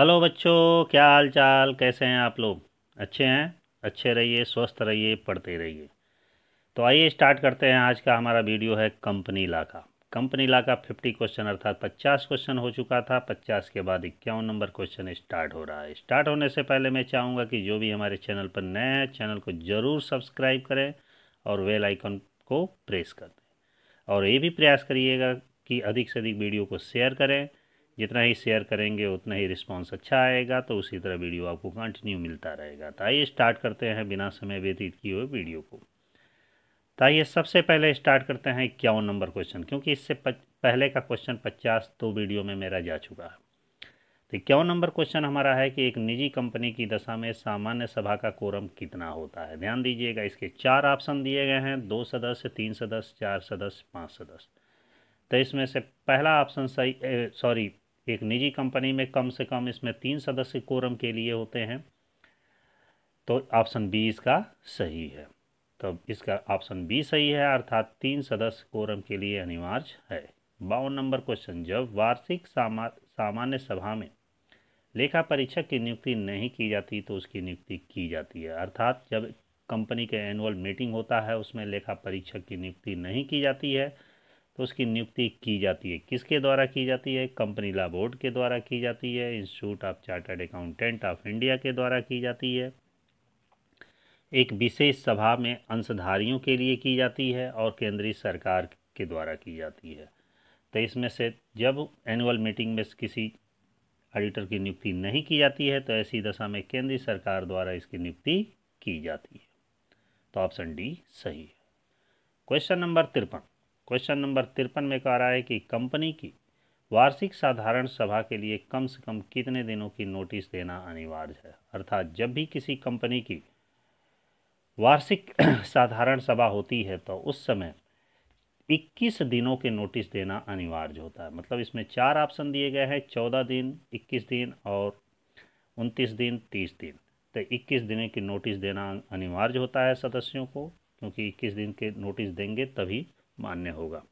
hello बच्चों क्या हाल चाल कैसे हैं आप लोग अच्छे हैं अच्छे रहिए स्वस्थ रहिए पढ़ते रहिए तो आइए स्टार्ट करते हैं आज का हमारा वीडियो है कंपनी ला का कंपनी ला का फिफ्टी क्वेश्चन अर्थात पचास क्वेश्चन हो चुका था पचास के बाद इक्यावन नंबर क्वेश्चन स्टार्ट हो रहा है स्टार्ट होने से पहले मैं चाहूँगा कि जो भी हमारे चैनल पर नए हैं चैनल को ज़रूर सब्सक्राइब करें और वेल आइकन को प्रेस कर दें और ये भी प्रयास करिएगा कि अधिक से अधिक वीडियो को शेयर करें जितना ही शेयर करेंगे उतना ही रिस्पांस अच्छा आएगा तो उसी तरह वीडियो आपको कंटिन्यू मिलता रहेगा तो आइए स्टार्ट करते हैं बिना समय व्यतीत किए हुए वीडियो को तो आइए सबसे पहले स्टार्ट करते हैं इक्यावन नंबर क्वेश्चन क्योंकि इससे पहले का क्वेश्चन पचास दो तो वीडियो में मेरा जा चुका है तो इक्यावन नंबर क्वेश्चन हमारा है कि एक निजी कंपनी की दशा में सामान्य सभा का कोरम कितना होता है ध्यान दीजिएगा इसके चार ऑप्शन दिए गए हैं दो सदस्य तीन सदस्य चार सदस्य पाँच सदस्य तो इसमें से पहला ऑप्शन सही सॉरी एक निजी कंपनी में कम से कम इसमें तीन सदस्य कोरम के लिए होते हैं तो ऑप्शन बी इसका सही है तो इसका ऑप्शन बी सही है अर्थात तीन सदस्य कोरम के लिए अनिवार्य है बावन नंबर क्वेश्चन जब वार्षिक सामा सामान्य सभा में लेखा परीक्षक की नियुक्ति नहीं की जाती तो उसकी नियुक्ति की जाती है अर्थात जब कंपनी के एनुअल मीटिंग होता है उसमें लेखा परीक्षक की नियुक्ति नहीं की जाती है तो उसकी नियुक्ति की जाती है किसके द्वारा की जाती है कंपनी लॉ बोर्ड के द्वारा की जाती है Institute of Chartered Accountant of India के द्वारा की जाती है एक विशेष सभा में अंशधारियों के लिए की जाती है और केंद्रीय सरकार के द्वारा की जाती है तो इसमें से जब एनुअल मीटिंग में किसी ऑडिटर की नियुक्ति नहीं की जाती है तो ऐसी दशा में केंद्रीय सरकार द्वारा इसकी नियुक्ति की जाती है तो ऑप्शन डी सही है क्वेश्चन नंबर तिरपन क्वेश्चन नंबर तिरपन में कह रहा है कि कंपनी की वार्षिक साधारण सभा के लिए कम से कम कितने दिनों की नोटिस देना अनिवार्य है अर्थात जब भी किसी कंपनी की वार्षिक साधारण सभा होती है तो उस समय 21 दिनों के नोटिस देना अनिवार्य होता है मतलब इसमें चार ऑप्शन दिए गए हैं चौदह दिन इक्कीस दिन और उनतीस दिन तीस दिन तो इक्कीस दिन की नोटिस देना अनिवार्य होता है सदस्यों को क्योंकि 21 दिन के नोटिस देंगे तभी मान्य होगा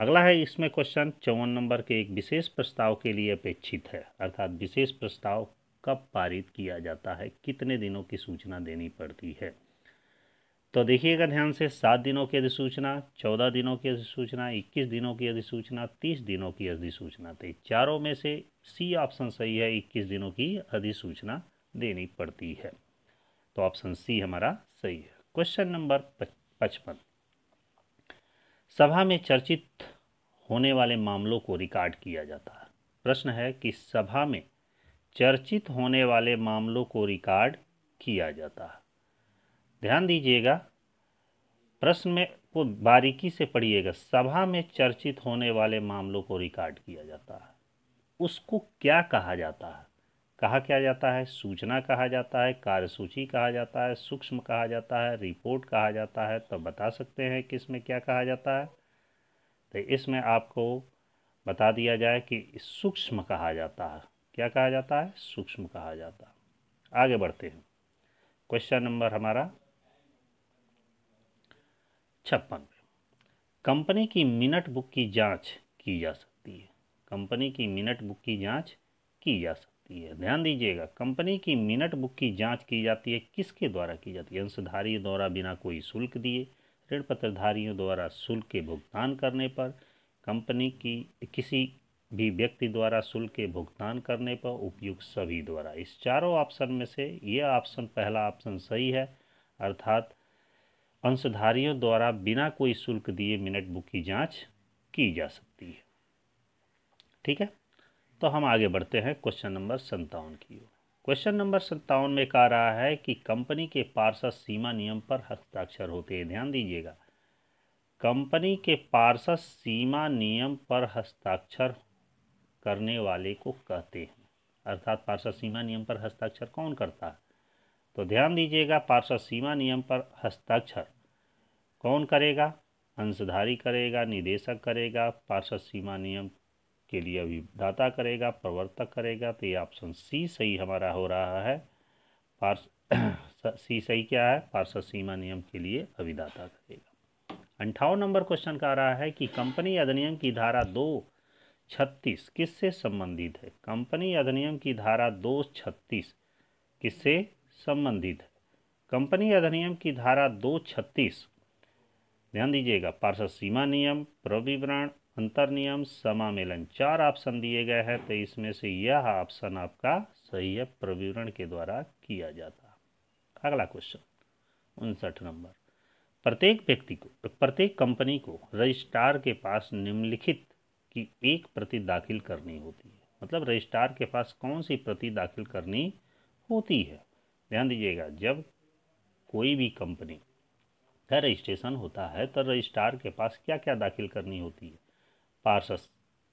अगला है इसमें क्वेश्चन चौवन नंबर के एक विशेष प्रस्ताव के लिए अपेक्षित है अर्थात विशेष प्रस्ताव कब पारित किया जाता है कितने दिनों की सूचना देनी पड़ती है तो देखिएगा ध्यान से सात दिनों की अधिसूचना चौदह दिनों की अधिसूचना इक्कीस दिनों की अधिसूचना तीस दिनों की अधिसूचना तो चारों में से सी ऑप्शन सही है इक्कीस दिनों की अधिसूचना देनी पड़ती है तो ऑप्शन सी हमारा सही है क्वेश्चन नंबर पचपन सभा में चर्चित होने वाले मामलों को रिकॉर्ड किया जाता है प्रश्न है कि सभा में चर्चित होने वाले मामलों को रिकॉर्ड किया जाता है ध्यान दीजिएगा प्रश्न में को बारीकी से पढ़िएगा सभा में चर्चित होने वाले मामलों को रिकॉर्ड किया जाता है उसको क्या कहा जाता है कहा क्या जाता है सूचना कहा जाता है कार्यसूची कहा जाता है सूक्ष्म कहा जाता है रिपोर्ट कहा जाता है तो बता सकते हैं कि इसमें क्या कहा जाता है तो इसमें आपको बता दिया जाए कि सूक्ष्म कहा जाता है क्या कहा जाता है सूक्ष्म कहा जाता है आगे बढ़ते हैं क्वेश्चन नंबर हमारा छप्पन कंपनी की मिनट बुक की जांच की जा सकती है कंपनी की मिनट बुक की जांच की जा सकती है सकती है ध्यान दीजिएगा कंपनी की मिनट बुक की जांच की जाती है किसके द्वारा की जाती है अंशधारियों द्वारा बिना कोई शुल्क दिए ऋण पत्रधारियों द्वारा शुल्क के भुगतान करने पर कंपनी की किसी भी व्यक्ति द्वारा शुल्क के भुगतान करने पर उपयुक्त सभी द्वारा इस चारों ऑप्शन में से ये ऑप्शन पहला ऑप्शन सही है अर्थात अंशधारियों द्वारा बिना कोई शुल्क दिए मिनट बुक की जांच की जा सकती है ठीक है तो हम आगे बढ़ते हैं क्वेश्चन नंबर सत्तावन की ओर क्वेश्चन नंबर सत्तावन में कह रहा है कि कंपनी के पार्षद सीमा नियम पर हस्ताक्षर होते हैं ध्यान दीजिएगा कंपनी के पार्षद सीमा नियम पर हस्ताक्षर करने वाले को कहते हैं अर्थात पार्षद सीमा नियम पर हस्ताक्षर कौन करता है तो ध्यान दीजिएगा पार्षद सीमा नियम पर हस्ताक्षर कौन करेगा अंशधारी करेगा निदेशक करेगा पार्षद सीमा नियम के लिए अभिदाता करेगा प्रवर्तक करेगा तो ये ऑप्शन सी सही हमारा हो रहा है पार्स सी सही क्या है पार्षद सीमा नियम के लिए अभिदाता करेगा अंठावन नंबर क्वेश्चन का आ रहा है कि कंपनी अधिनियम की धारा दो छत्तीस किससे संबंधित है कंपनी अधिनियम की धारा दो छत्तीस किससे संबंधित है कंपनी अधिनियम की धारा दो छत्तीस ध्यान दीजिएगा पार्षद सीमा नियम प्रविवरण अंतर्नियम समामेलन चार ऑप्शन दिए गए हैं तो इसमें से यह ऑप्शन आपका सही है प्रविवरण के द्वारा किया जाता अगला क्वेश्चन उनसठ नंबर प्रत्येक व्यक्ति को प्रत्येक कंपनी को रजिस्ट्रार के पास निम्नलिखित की एक प्रति दाखिल करनी होती है मतलब रजिस्ट्रार के पास कौन सी प्रति दाखिल करनी होती है ध्यान दीजिएगा जब कोई भी कंपनी का रजिस्ट्रेशन होता है तो रजिस्ट्रार के पास क्या क्या दाखिल करनी होती है पार्षद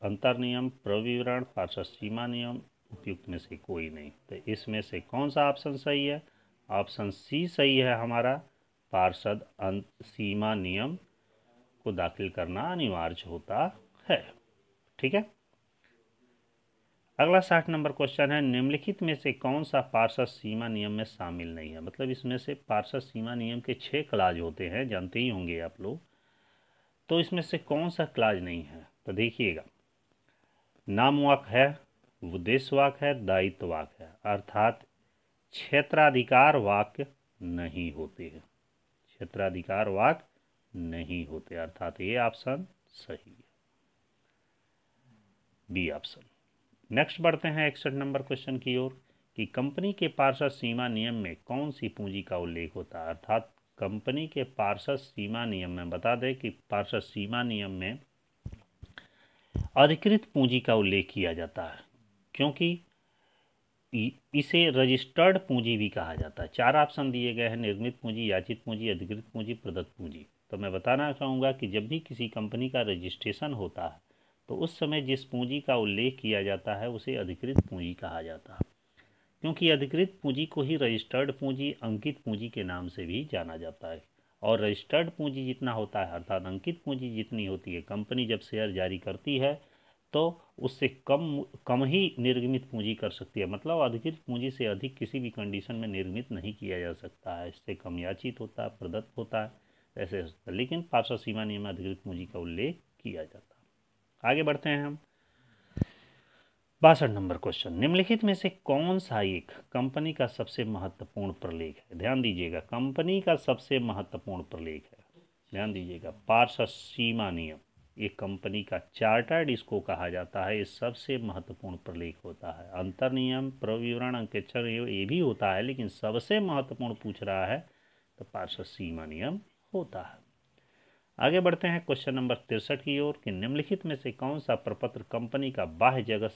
अंतर नियम प्रविवरण पार्षद सीमा नियम उपयुक्त में से कोई नहीं तो इसमें से कौन सा ऑप्शन सही है ऑप्शन सी सही है हमारा पार्षद अंत सीमा नियम को दाखिल करना अनिवार्य होता है ठीक है अगला साठ नंबर क्वेश्चन है निम्नलिखित में से कौन सा पार्षद सीमा नियम में शामिल नहीं है मतलब इसमें से पार्षद सीमा नियम के छः क्लाज होते हैं जानते ही होंगे आप लोग तो इसमें से कौन सा क्लाज नहीं है तो देखिएगा नामवाक है उद्देश्य वाक है दायित्व वाक है अर्थात क्षेत्राधिकार वाक्य नहीं होते हैं क्षेत्राधिकार वाक नहीं होते अर्थात ये ऑप्शन सही है बी ऑप्शन नेक्स्ट बढ़ते हैं इकसठ नंबर क्वेश्चन की ओर कि कंपनी के पार्षद सीमा नियम में कौन सी पूंजी का उल्लेख होता है अर्थात कंपनी के पार्षद सीमा नियम में बता दें कि पार्षद सीमा नियम में अधिकृत पूंजी का उल्लेख किया जाता है क्योंकि इसे रजिस्टर्ड पूंजी भी कहा जाता है चार ऑप्शन दिए गए हैं निर्मित पूंजी याचित पूंजी अधिकृत पूंजी प्रदत्त पूंजी तो मैं बताना चाहूँगा कि जब भी किसी कंपनी का रजिस्ट्रेशन होता है तो उस समय जिस पूंजी का उल्लेख किया जाता है उसे अधिकृत पूंजी कहा जाता है क्योंकि अधिकृत पूंजी को ही रजिस्टर्ड पूंजी अंकित पूंजी के नाम से भी जाना जाता है और रजिस्टर्ड पूंजी जितना होता है अर्थात अंकित पूंजी जितनी होती है कंपनी जब शेयर जारी करती है तो उससे कम कम ही निर्गमित पूंजी कर सकती है मतलब अधिकृत पूंजी से अधिक किसी भी कंडीशन में निर्गमित नहीं किया जा सकता है इससे कम याचित होता है प्रदत्त होता है ऐसे लेकिन पार्श्व सीमा नियम अधिकृत पूंजी का उल्लेख किया जाता है आगे बढ़ते हैं हम बासठ नंबर क्वेश्चन निम्नलिखित में से कौन सा एक कंपनी का सबसे महत्वपूर्ण प्रलेख है ध्यान दीजिएगा कंपनी का सबसे महत्वपूर्ण प्रलेख है ध्यान दीजिएगा पार्श्व सीमा नियम ये कंपनी का चार्टर्ड इसको कहा जाता है ये सबसे महत्वपूर्ण प्रलेख होता है अंतर नियम प्रविवरण अंकेक्षर ये भी होता है लेकिन सबसे महत्वपूर्ण पूछ रहा है तो पार्श्व सीमा नियम होता है आगे बढ़ते हैं क्वेश्चन नंबर तिरसठ की ओर कि निम्नलिखित में से कौन सा प्रपत्र कंपनी का बाह्य जगत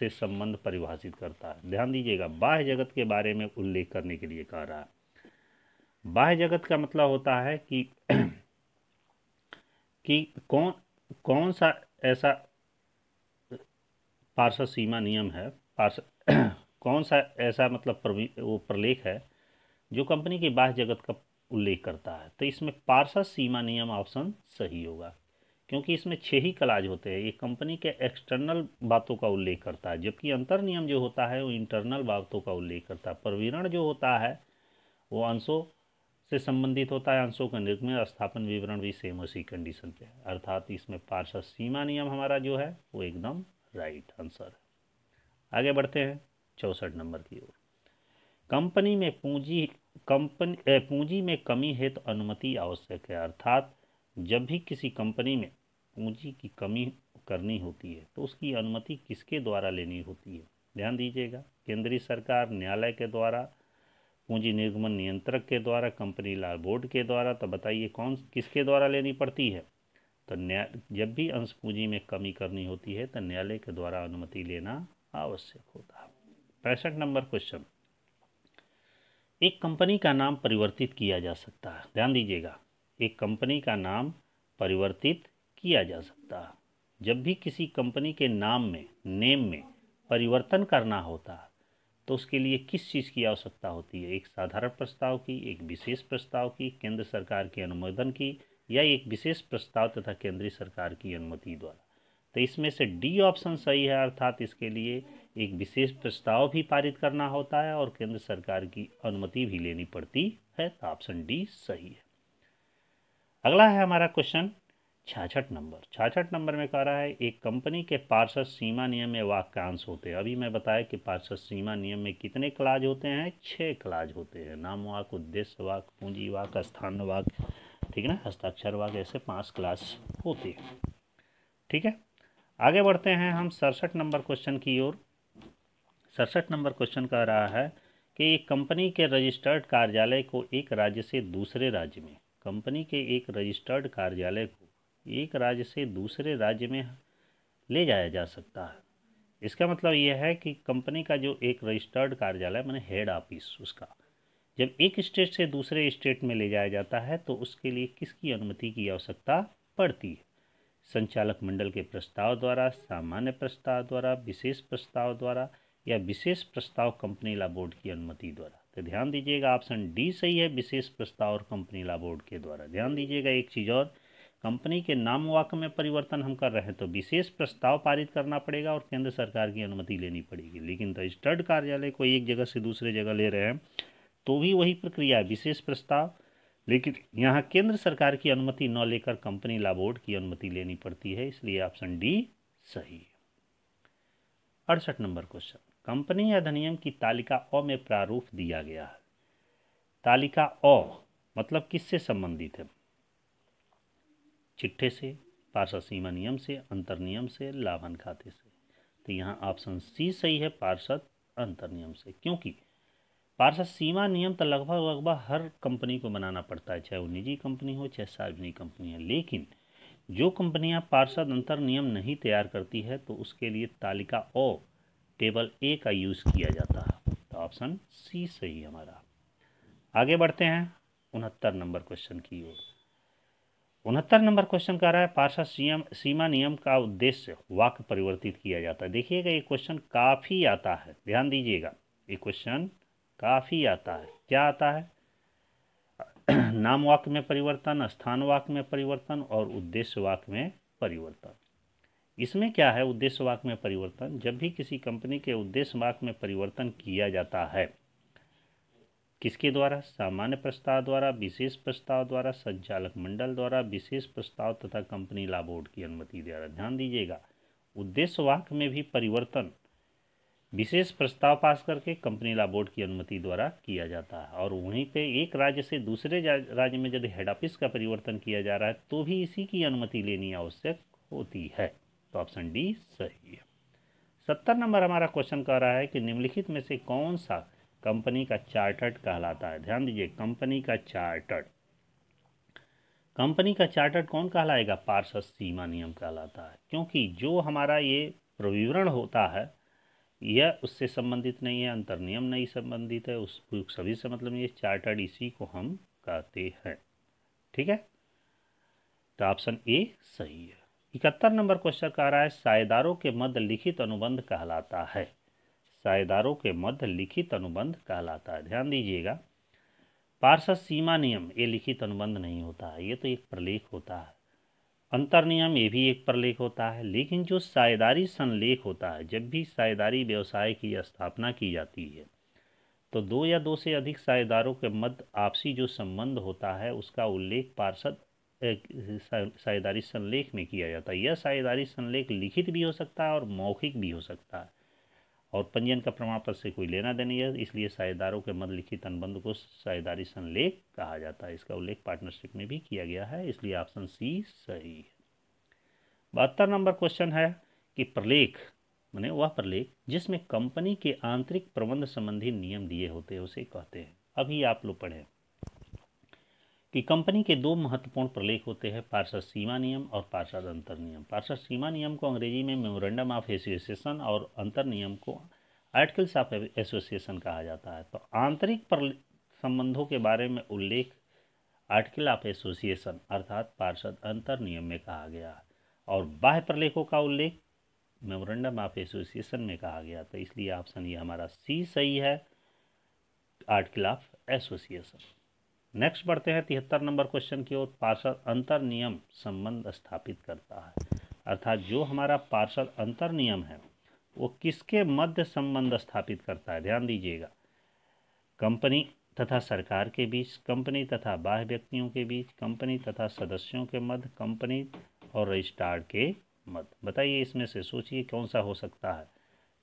से संबंध परिभाषित करता है ध्यान दीजिएगा बाह्य जगत के बारे में उल्लेख करने के लिए कह रहा है बाह्य जगत का मतलब होता है कि कि कौन कौन सा ऐसा पार्श्व सीमा नियम है पार्षद कौन सा ऐसा मतलब वो प्रलेख है जो कंपनी के बाह्य जगत का उल्लेख करता है तो इसमें पार्षद सीमा नियम ऑप्शन सही होगा क्योंकि इसमें छह ही क्लाज होते हैं ये कंपनी के एक्सटर्नल बातों का उल्लेख करता है जबकि अंतर नियम जो होता है वो इंटरनल बातों का उल्लेख करता है परविरण जो होता है वो अंशों से संबंधित होता है अंशों के निर्गमय स्थापन विवरण भी सेम उसी कंडीशन पे है अर्थात इसमें पार्षद सीमा नियम हमारा जो है वो एकदम राइट आंसर है आगे बढ़ते हैं चौसठ नंबर की ओर कंपनी में पूंजी कंपनी पूंजी में कमी हेतु तो अनुमति आवश्यक है अर्थात जब भी किसी कंपनी में पूंजी की कमी करनी होती है तो उसकी अनुमति किसके द्वारा लेनी होती है ध्यान दीजिएगा केंद्रीय सरकार न्यायालय के द्वारा पूंजी निर्गमन नियंत्रक के द्वारा कंपनी लाल बोर्ड के द्वारा तो बताइए कौन किसके द्वारा लेनी पड़ती है तो न्याय जब भी अंश पूंजी में कमी करनी होती है तो न्यायालय के द्वारा अनुमति लेना आवश्यक होता है पैंसठ नंबर क्वेश्चन एक कंपनी का नाम परिवर्तित किया जा सकता है ध्यान दीजिएगा एक कंपनी का नाम परिवर्तित किया जा सकता जब भी किसी कंपनी के नाम में नेम में परिवर्तन करना होता तो उसके लिए किस चीज़ की आवश्यकता होती है एक साधारण प्रस्ताव की एक विशेष प्रस्ताव की केंद्र सरकार के अनुमोदन की या एक विशेष प्रस्ताव तथा केंद्रीय सरकार की अनुमति द्वारा तो इसमें से डी ऑप्शन सही है अर्थात इसके लिए एक विशेष प्रस्ताव भी पारित करना होता है और केंद्र सरकार की अनुमति भी लेनी पड़ती है तो ऑप्शन डी सही है अगला है हमारा क्वेश्चन छाछठ नंबर छाछठ नंबर में कह रहा है एक कंपनी के पार्षद सीमा नियम में वाक्यांश होते हैं अभी मैं बताया कि पार्षद सीमा नियम में कितने क्लाज होते हैं छः क्लाज होते हैं नाम वाक उद्देश्य वाक पूंजी वाक स्थान वाक ठीक है ना हस्ताक्षर वाक ऐसे पांच क्लास होते हैं ठीक है आगे बढ़ते हैं हम सड़सठ नंबर क्वेश्चन की ओर सड़सठ नंबर क्वेश्चन कह रहा है कि एक कंपनी के रजिस्टर्ड कार्यालय को एक राज्य से दूसरे राज्य में कंपनी के एक रजिस्टर्ड कार्यालय एक राज्य से दूसरे राज्य में ले जाया जा सकता है इसका मतलब यह है कि कंपनी का जो एक रजिस्टर्ड कार्यालय मैंने हेड ऑफिस उसका जब एक स्टेट से दूसरे स्टेट में ले जाया जाता है तो उसके लिए किसकी अनुमति की आवश्यकता पड़ती है संचालक मंडल के प्रस्ताव द्वारा सामान्य प्रस्ताव द्वारा विशेष प्रस्ताव द्वारा या विशेष प्रस्ताव कंपनी ला बोर्ड की अनुमति द्वारा तो ध्यान दीजिएगा ऑप्शन डी सही है विशेष प्रस्ताव और कंपनी ला बोर्ड के द्वारा ध्यान दीजिएगा एक चीज़ और कंपनी के नाम वाक्य में परिवर्तन हम कर रहे हैं तो विशेष प्रस्ताव पारित करना पड़ेगा और केंद्र सरकार की अनुमति लेनी पड़ेगी लेकिन रजिस्टर्ड तो कार्यालय को एक जगह से दूसरे जगह ले रहे हैं तो भी वही प्रक्रिया है विशेष प्रस्ताव लेकिन यहाँ केंद्र सरकार की अनुमति न लेकर कंपनी ला बोर्ड की अनुमति लेनी पड़ती है इसलिए ऑप्शन डी सही है अड़सठ नंबर क्वेश्चन कंपनी अधिनियम की तालिका अ में प्रारूप दिया गया है तालिका अ मतलब किससे संबंधित है चिट्ठे से पार्षद सीमा नियम से अंतर नियम से लाभन खाते से तो यहाँ ऑप्शन सी सही है पार्षद अंतर नियम से क्योंकि पार्षद सीमा नियम तो लगभग लगभग हर कंपनी को बनाना पड़ता है चाहे वो निजी कंपनी हो चाहे सार्वजनिक कंपनी है लेकिन जो कंपनियां पार्षद अंतर नियम नहीं तैयार करती है तो उसके लिए तालिका ओ टेबल ए का यूज़ किया जाता है तो ऑप्शन सी सही हमारा आगे बढ़ते हैं उनहत्तर नंबर क्वेश्चन की ओर उनहत्तर नंबर क्वेश्चन कह रहा है पार्षद सीएम सीमा नियम का उद्देश्य वाक्य परिवर्तित किया जाता है देखिएगा ये क्वेश्चन काफ़ी आता है ध्यान दीजिएगा ये क्वेश्चन काफ़ी आता है क्या आता है नाम वाक्य में परिवर्तन स्थान वाक्य में परिवर्तन और उद्देश्य वाक्य में परिवर्तन इसमें क्या है उद्देश्य वाक्य में परिवर्तन जब भी किसी कंपनी के उद्देश्य वाक्य में परिवर्तन किया जाता है किसके द्वारा सामान्य प्रस्ताव द्वारा विशेष प्रस्ताव द्वारा संचालक मंडल द्वारा विशेष प्रस्ताव तथा कंपनी लाभ बोर्ड की अनुमति द्वारा ध्यान दीजिएगा उद्देश्य वाक में भी परिवर्तन विशेष प्रस्ताव पास करके कंपनी ला बोर्ड की अनुमति द्वारा किया जाता है और वहीं पे एक राज्य से दूसरे राज्य में यदि हेड ऑफिस का परिवर्तन किया जा रहा है तो भी इसी की अनुमति लेनी आवश्यक होती है तो ऑप्शन डी सही है सत्तर नंबर हमारा क्वेश्चन कह रहा है कि निम्नलिखित में से कौन सा कंपनी का चार्टर्ड कहलाता है ध्यान दीजिए कंपनी का चार्टर्ड कंपनी का चार्टर्ड कौन कहलाएगा पार्षद सीमा नियम कहलाता है क्योंकि जो हमारा ये प्रविवरण होता है यह उससे संबंधित नहीं है अंतरनियम नहीं संबंधित है उस सभी से मतलब ये चार्टर्ड इसी को हम कहते हैं ठीक है तो ऑप्शन ए सही है इकहत्तर नंबर क्वेश्चन कह रहा है सायेदारों के मध्य लिखित अनुबंध कहलाता है सायेदारों के मध्य लिखित अनुबंध कहलाता है ध्यान दीजिएगा पार्षद सीमा नियम ये लिखित अनुबंध नहीं होता है ये तो एक प्रलेख होता है अंतर नियम ये भी एक प्रलेख होता है लेकिन जो सायेदारी संलेख होता है जब भी सायेदारी व्यवसाय की स्थापना की जाती है तो दो या दो से अधिक सायेदारों के मध्य आपसी जो संबंध होता है उसका उल्लेख पार्षद सायेदारी संलेख में किया जाता है यह सायेदारी संलेख लिखित भी हो सकता है और मौखिक भी हो सकता है और पंजीयन का प्रमाण पत्र से कोई लेना देना है इसलिए साझेदारों के मद लिखित अनुबंध को साझेदारी संलेख कहा जाता है इसका उल्लेख पार्टनरशिप में भी किया गया है इसलिए ऑप्शन सी सही है बहत्तर नंबर क्वेश्चन है कि प्रलेख मैंने वह प्रलेख जिसमें कंपनी के आंतरिक प्रबंध संबंधी नियम दिए होते हैं उसे कहते हैं अभी आप लोग पढ़ें कि कंपनी के दो महत्वपूर्ण प्रलेख होते हैं पार्षद सीमा नियम और पार्षद अंतर नियम पार्षद सीमा नियम को अंग्रेजी में मेमोरेंडम ऑफ एसोसिएशन और अंतर नियम को आर्टिकल्स ऑफ एसोसिएशन कहा जाता है तो आंतरिक संबंधों के बारे में उल्लेख आर्टिकल ऑफ एसोसिएशन अर्थात पार्षद अंतर नियम में कहा गया और बाह्य प्रलेखों का उल्लेख मेमोरेंडम ऑफ एसोसिएशन में कहा गया तो इसलिए ऑप्शन ये हमारा सी सही है आर्टिकल ऑफ एसोसिएशन नेक्स्ट बढ़ते हैं तिहत्तर नंबर क्वेश्चन की ओर पार्षद अंतर नियम संबंध स्थापित करता है अर्थात जो हमारा पार्षद अंतर नियम है वो किसके मध्य संबंध स्थापित करता है ध्यान दीजिएगा कंपनी तथा सरकार के बीच कंपनी तथा बाह्य व्यक्तियों के बीच कंपनी तथा सदस्यों के मध्य कंपनी और रजिस्ट्रार के मध्य बताइए इसमें से सोचिए कौन सा हो सकता है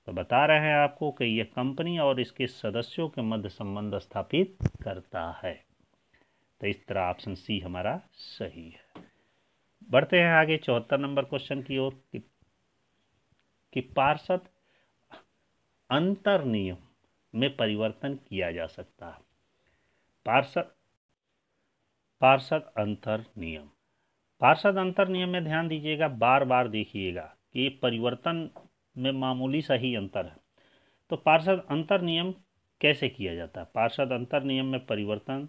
तो बता रहे हैं आपको कि यह कंपनी और इसके सदस्यों के मध्य संबंध स्थापित करता है तो इस तरह ऑप्शन सी हमारा सही है बढ़ते हैं आगे चौहत्तर नंबर क्वेश्चन की ओर कि, कि पार्षद अंतर नियम में परिवर्तन किया जा सकता है पार्षद पार्षद अंतर नियम पार्षद अंतर नियम में ध्यान दीजिएगा बार बार देखिएगा कि परिवर्तन में मामूली सा ही अंतर है तो पार्षद अंतर नियम कैसे किया जाता है पार्षद अंतर नियम में परिवर्तन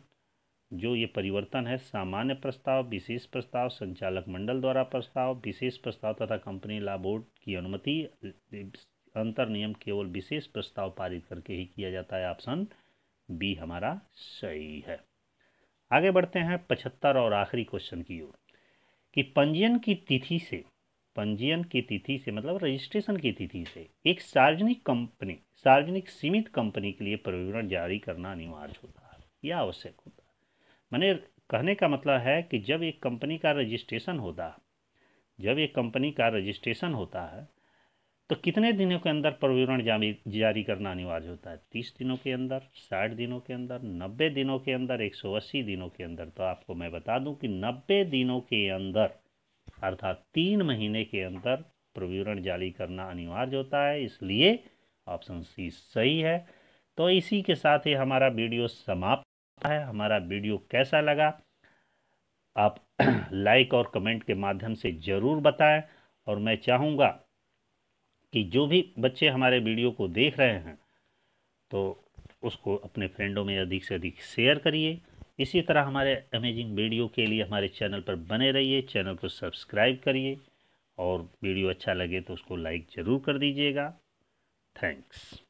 जो ये परिवर्तन है सामान्य प्रस्ताव विशेष प्रस्ताव संचालक मंडल द्वारा प्रस्ताव विशेष प्रस्ताव तथा कंपनी लाभ बोर्ड की अनुमति अंतर नियम केवल विशेष प्रस्ताव पारित करके ही किया जाता है ऑप्शन बी हमारा सही है आगे बढ़ते हैं पचहत्तर और आखिरी क्वेश्चन की ओर कि पंजीयन की तिथि से पंजीयन की तिथि से मतलब रजिस्ट्रेशन की तिथि से एक सार्वजनिक कंपनी सार्वजनिक सीमित कंपनी के लिए प्रविवरण जारी करना अनिवार्य होता है यह आवश्यक होता है मैंने कहने का मतलब है कि जब एक कंपनी का रजिस्ट्रेशन होता है जब एक कंपनी का रजिस्ट्रेशन होता है तो कितने दिनों के अंदर प्रविवरण जारी करना अनिवार्य होता है तीस दिनों के अंदर साठ दिनों के अंदर नब्बे दिनों के अंदर एक सौ अस्सी दिनों के अंदर तो आपको मैं बता दूं कि नब्बे दिनों के अंदर अर्थात तीन महीने के अंदर प्रविवरण जारी करना अनिवार्य होता है इसलिए ऑप्शन सी सही है तो इसी के साथ ही हमारा वीडियो समाप्त है हमारा वीडियो कैसा लगा आप लाइक और कमेंट के माध्यम से ज़रूर बताएं और मैं चाहूँगा कि जो भी बच्चे हमारे वीडियो को देख रहे हैं तो उसको अपने फ्रेंडों में अधिक से अधिक शेयर करिए इसी तरह हमारे अमेजिंग वीडियो के लिए हमारे चैनल पर बने रहिए चैनल को सब्सक्राइब करिए और वीडियो अच्छा लगे तो उसको लाइक ज़रूर कर दीजिएगा थैंक्स